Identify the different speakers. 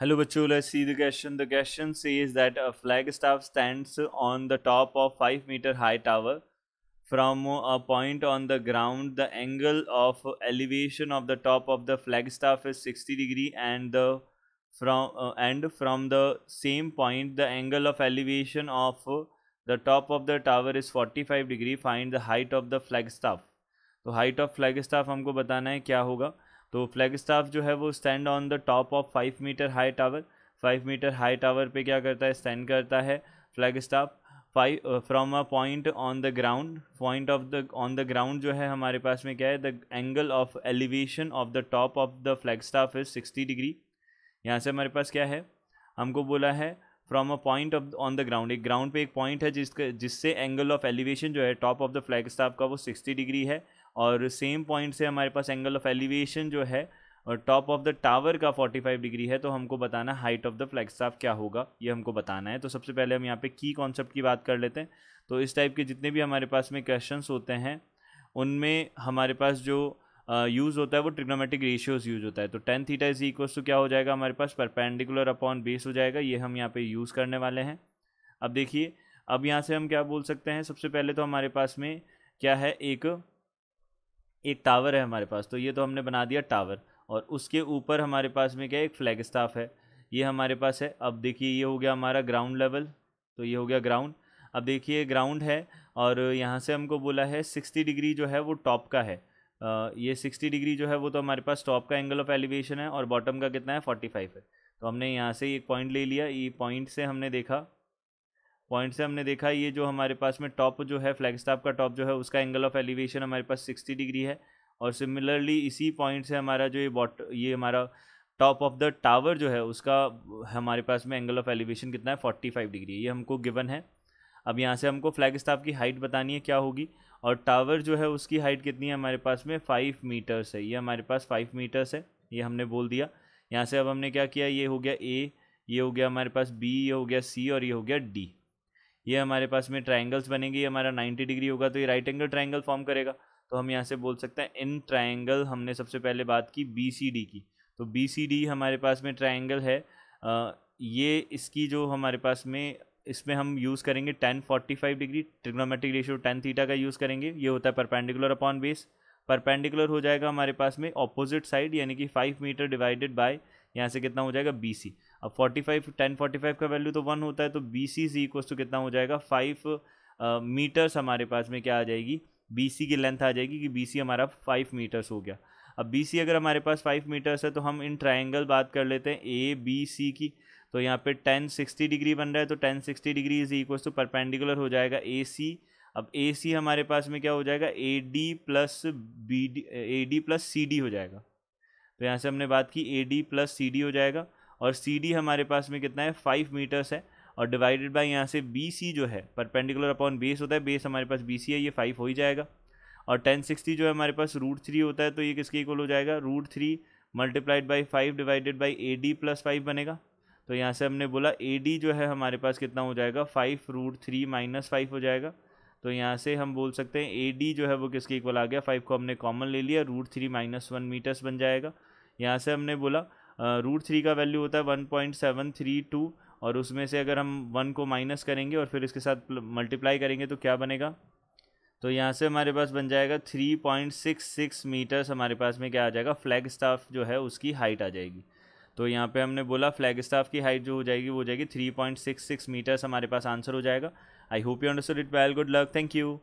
Speaker 1: hello बच्चों see the question the question is that a flag staff stand on the top of five metre high tower from a point on the ground the angle of elevation of the top of the flag staff is sixty degree and and from the same point the angle of elevation of the top of the tower is forty five degree find the height of the flag staff तो height of flag staff हमको बताना है क्या होगा तो flag staff जो है वो stand on the top of five metre high tower five metre high tower पे क्या करता है स्टैंड करता है flag staff five from a point on the ground point of the on the ground जो है हमारे पास में क्या है the angle of elevation of the top of the flag staff is sixty degree यहाँ से हमारे पास क्या है हमको बोला है from a point of on the ground एक ग्राउंड पे एक पॉइंट है जिसके जिससे एंगल ऑफ एलिवेशन जो है top of the flag staff का वो सिक्सटी डिग्री है और सेम पॉइंट से हमारे पास एंगल ऑफ एलिवेशन जो है और टॉप ऑफ द टावर का 45 डिग्री है तो हमको बताना height of the flag staff क्या होगा ये हमको बताना है तो सबसे पहले हम यहाँ पे की कॉन्सेप्ट की बात कर लेते हैं तो इस टाइप के जितने भी हमारे पास में क्वेश्चन होते हैं उनमें हमारे पास जो यूज़ होता है वो ट्रिग्नोमेटिक रेशियोज यूज़ होता है तो tan theta is equals to क्या हो जाएगा हमारे पास परपेंडिकुलर अपॉन बेस हो जाएगा ये हम यहाँ पे यूज़ करने वाले हैं अब देखिए अब यहाँ से हम क्या बोल सकते हैं सबसे पहले तो हमारे पास में क्या है एक एक टावर है हमारे पास तो ये तो हमने बना दिया टावर और उसके ऊपर हमारे पास में क्या है एक फ्लैग स्टाफ है ये हमारे पास है अब देखिए ये हो गया हमारा ग्राउंड लेवल तो ये हो गया ग्राउंड अब देखिए ग्राउंड है और यहाँ से हमको बोला है सिक्सटी डिग्री जो है वो टॉप का है आ, ये सिक्सटी डिग्री जो है वो तो हमारे पास टॉप का एंगल ऑफ एलिवेशन है और बॉटम का कितना है फोर्टी फाइव है तो हमने यहाँ से एक पॉइंट ले लिया ये पॉइंट से हमने देखा पॉइंट से हमने देखा ये जो हमारे पास में टॉप जो है फ्लैग स्टाफ का टॉप जो है उसका एंगल ऑफ एलिवेशन हमारे पास सिक्सटी डिग्री है और सिमिलरली इसी पॉइंट से हमारा जो ये बॉट ये हमारा टॉप ऑफ द टावर जो है उसका हमारे पास में एंगल ऑफ एलिवेशन कितना है फोर्टी फाइव डिग्री है ये हमको गिवन है अब यहाँ से हमको फ्लैग स्टाफ की हाइट बतानी है क्या होगी और टावर जो है उसकी हाइट कितनी है हमारे पास में फाइव मीटर्स है ये हमारे पास फाइव मीटर्स है ये हमने बोल दिया यहाँ से अब हमने क्या किया ये हो गया ए ये हो गया हमारे पास बी ये हो गया सी और ये हो गया डी ये हमारे पास में ट्राइंगल्स बनेंगे ये हमारा 90 डिग्री होगा तो ये राइट एंगल ट्राइंगल फॉर्म करेगा तो हम यहाँ से बोल सकते हैं इन ट्राइंगल हमने सबसे पहले बात की बी सी डी की तो बी सी डी हमारे पास में ट्राइंगल है आ, ये इसकी जो हमारे पास में इसमें हम यूज़ करेंगे tan forty five degree trigonometric ratio tan theta का यूज़ करेंगे ये होता है परपेंडिकुलर अपॉन बेस परपेंडिकुलर हो जाएगा हमारे पास में ऑपोजिट साइड यानी कि फाइव मीटर डिवाइडेड बाय यहाँ से कितना हो जाएगा बी सी अब 45 1045 का वैल्यू तो वन होता है तो B C C equal to कितना हो जाएगा फाइव मीटर्स uh, हमारे पास में क्या आ जाएगी बी सी की लेंथ आ जाएगी कि बी सी हमारा फाइव मीटर्स हो गया अब बी सी अगर हमारे पास फाइव मीटर्स है तो हम इन ट्राइंगल बात कर लेते हैं ए बी सी की तो यहाँ पे टेन सिक्सटी डिग्री बन रहा है तो tan sixty degree is equal to perpendicular हो जाएगा ए सी अब ए सी हमारे पास में क्या हो जाएगा A D plus B D A D plus C D हो जाएगा तो यहाँ से हमने बात की A D plus C D हो जाएगा और सी डी हमारे पास में कितना है फाइव मीटर्स है और डिवाइडेड बाय यहाँ से बी सी जो है परपेंडिकुलर अपॉन बेस होता है बेस हमारे पास बी सी है ये फाइव हो ही जाएगा और टेन सिक्सटी जो है हमारे पास रूट थ्री होता है तो ये किसके इक्वल हो जाएगा root three multiplied by five divided by A D plus five बनेगा तो यहाँ से हमने बोला ए डी जो है हमारे पास कितना हो जाएगा five root three minus five हो जाएगा तो यहाँ से हम बोल सकते हैं ए डी जो है वो किसके इक्वल आ गया फाइव को हमने कॉमन ले लिया root three minus one meters बन जाएगा यहाँ से हमने बोला रूट थ्री का वैल्यू होता है one point seven three two और उसमें से अगर हम वन को माइनस करेंगे और फिर इसके साथ मल्टीप्लाई करेंगे तो क्या बनेगा तो यहाँ से हमारे पास बन जाएगा three point six six meters हमारे पास में क्या आ जाएगा फ्लैग स्टाफ जो है उसकी हाइट आ जाएगी तो यहाँ पे हमने बोला फ्लैग स्टाफ की हाइट जो हो जाएगी वो हो जाएगी three point six six meters हमारे पास आंसर हो जाएगा I hope you understood it well good luck thank you